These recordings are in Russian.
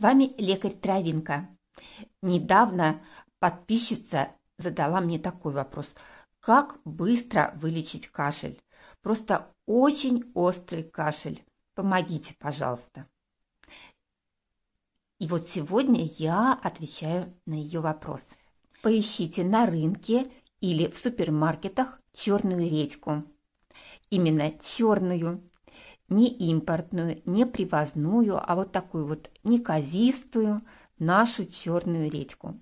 С вами лекарь Травинка. Недавно подписчица задала мне такой вопрос. Как быстро вылечить кашель? Просто очень острый кашель. Помогите, пожалуйста. И вот сегодня я отвечаю на ее вопрос. Поищите на рынке или в супермаркетах черную редьку. Именно черную не импортную, не привозную, а вот такую вот неказистую нашу черную редьку.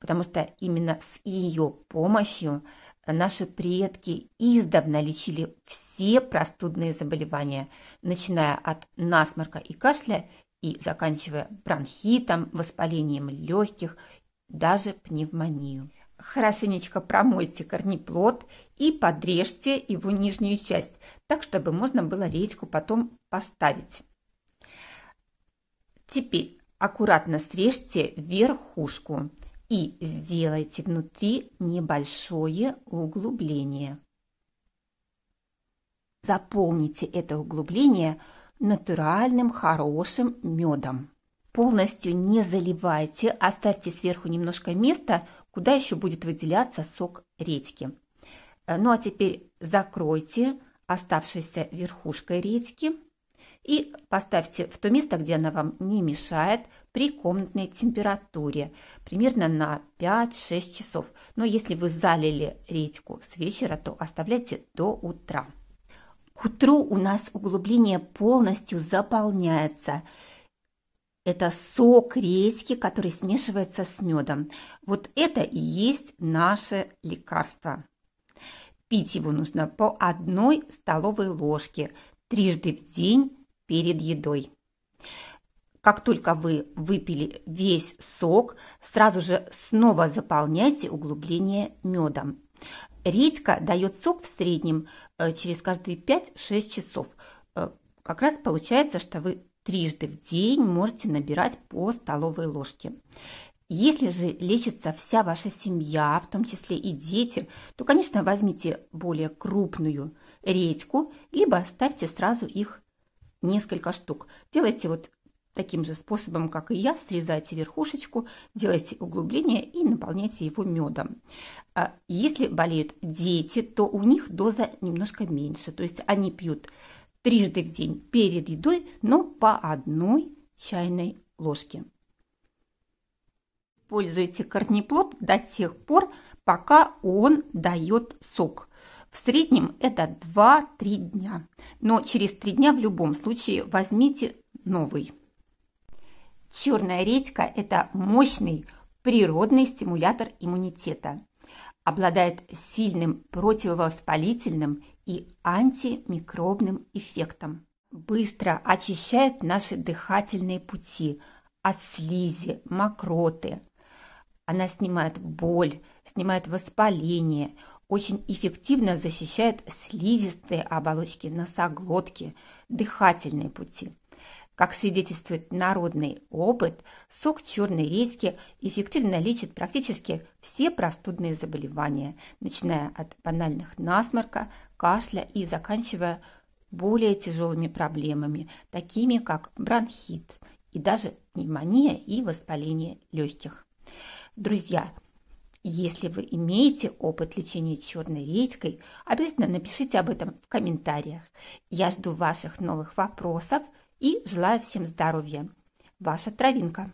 Потому что именно с ее помощью наши предки издавна лечили все простудные заболевания, начиная от насморка и кашля и заканчивая бронхитом, воспалением легких, даже пневмонию. Хорошенечко промойте корнеплод и подрежьте его нижнюю часть, так, чтобы можно было редьку потом поставить. Теперь аккуратно срежьте верхушку и сделайте внутри небольшое углубление. Заполните это углубление натуральным хорошим медом. Полностью не заливайте, оставьте сверху немножко места – куда еще будет выделяться сок редьки. Э, ну а теперь закройте оставшейся верхушкой редьки и поставьте в то место, где она вам не мешает, при комнатной температуре, примерно на 5-6 часов. Но если вы залили редьку с вечера, то оставляйте до утра. К утру у нас углубление полностью заполняется – это сок редьки, который смешивается с медом. Вот это и есть наше лекарство. Пить его нужно по одной столовой ложке трижды в день перед едой. Как только вы выпили весь сок, сразу же снова заполняйте углубление медом. Редька дает сок в среднем э, через каждые 5-6 часов. Э, как раз получается, что вы трижды в день можете набирать по столовой ложке. Если же лечится вся ваша семья, в том числе и дети, то, конечно, возьмите более крупную редьку, либо ставьте сразу их несколько штук. Делайте вот таким же способом, как и я, срезайте верхушечку, делайте углубление и наполняйте его медом. А если болеют дети, то у них доза немножко меньше, то есть они пьют трижды в день перед едой, но по одной чайной ложке. Используйте корнеплод до тех пор, пока он дает сок. В среднем это 2-3 дня, но через 3 дня в любом случае возьмите новый. Черная редька – это мощный природный стимулятор иммунитета обладает сильным противовоспалительным и антимикробным эффектом. Быстро очищает наши дыхательные пути от слизи, мокроты. Она снимает боль, снимает воспаление, очень эффективно защищает слизистые оболочки носоглотки, дыхательные пути. Как свидетельствует народный опыт, сок черной редьки эффективно лечит практически все простудные заболевания, начиная от банальных насморка, кашля и заканчивая более тяжелыми проблемами, такими как бронхит и даже пневмония и воспаление легких. Друзья, если вы имеете опыт лечения черной редькой, обязательно напишите об этом в комментариях. Я жду ваших новых вопросов – и желаю всем здоровья. Ваша травинка.